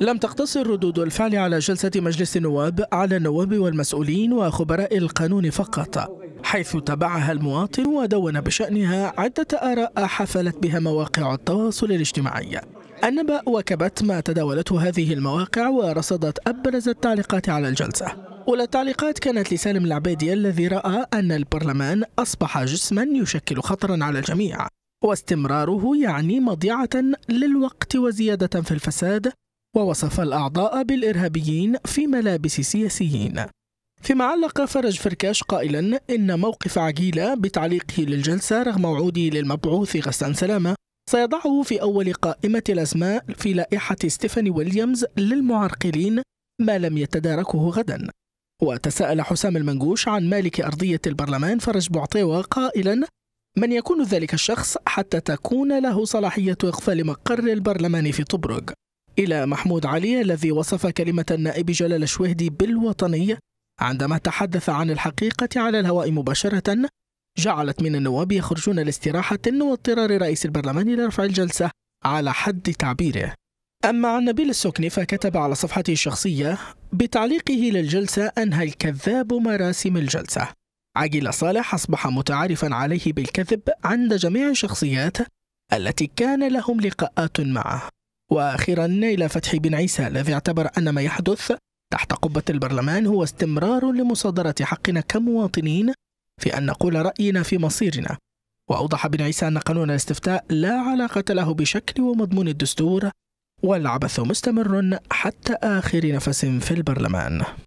لم تقتصر ردود الفعل على جلسة مجلس النواب على النواب والمسؤولين وخبراء القانون فقط حيث تبعها المواطن ودون بشأنها عدة آراء حفلت بها مواقع التواصل الاجتماعي النبأ وكبت ما تداولته هذه المواقع ورصدت أبرز التعليقات على الجلسة أولى التعليقات كانت لسالم العبيدي الذي رأى أن البرلمان أصبح جسما يشكل خطرا على الجميع واستمراره يعني مضيعة للوقت وزيادة في الفساد ووصف الأعضاء بالإرهابيين في ملابس سياسيين فيما علق فرج فركاش قائلا إن موقف عجيلة بتعليقه للجلسة رغم وعوده للمبعوث غسان سلامة سيضعه في أول قائمة الأسماء في لائحة ستيفاني ويليامز للمعرقلين ما لم يتداركه غدا وتساءل حسام المنجوش عن مالك أرضية البرلمان فرج بعطيوة قائلا من يكون ذلك الشخص حتى تكون له صلاحية إقفال مقر البرلمان في طبرق إلى محمود علي الذي وصف كلمة النائب جلال الشويهدي بالوطنية عندما تحدث عن الحقيقة على الهواء مباشرة جعلت من النواب يخرجون لاستراحة واضطرار رئيس البرلمان لرفع الجلسة على حد تعبيره أما عن نبيل السكني فكتب على صفحته الشخصية بتعليقه للجلسة أنهى الكذاب مراسم الجلسة عجل صالح أصبح متعارفا عليه بالكذب عند جميع الشخصيات التي كان لهم لقاءات معه وأخيرا إلى فتحي بن عيسى الذي اعتبر أن ما يحدث تحت قبة البرلمان هو استمرار لمصادرة حقنا كمواطنين في أن نقول رأينا في مصيرنا وأوضح بن عيسى أن قانون الاستفتاء لا علاقة له بشكل ومضمون الدستور والعبث مستمر حتى آخر نفس في البرلمان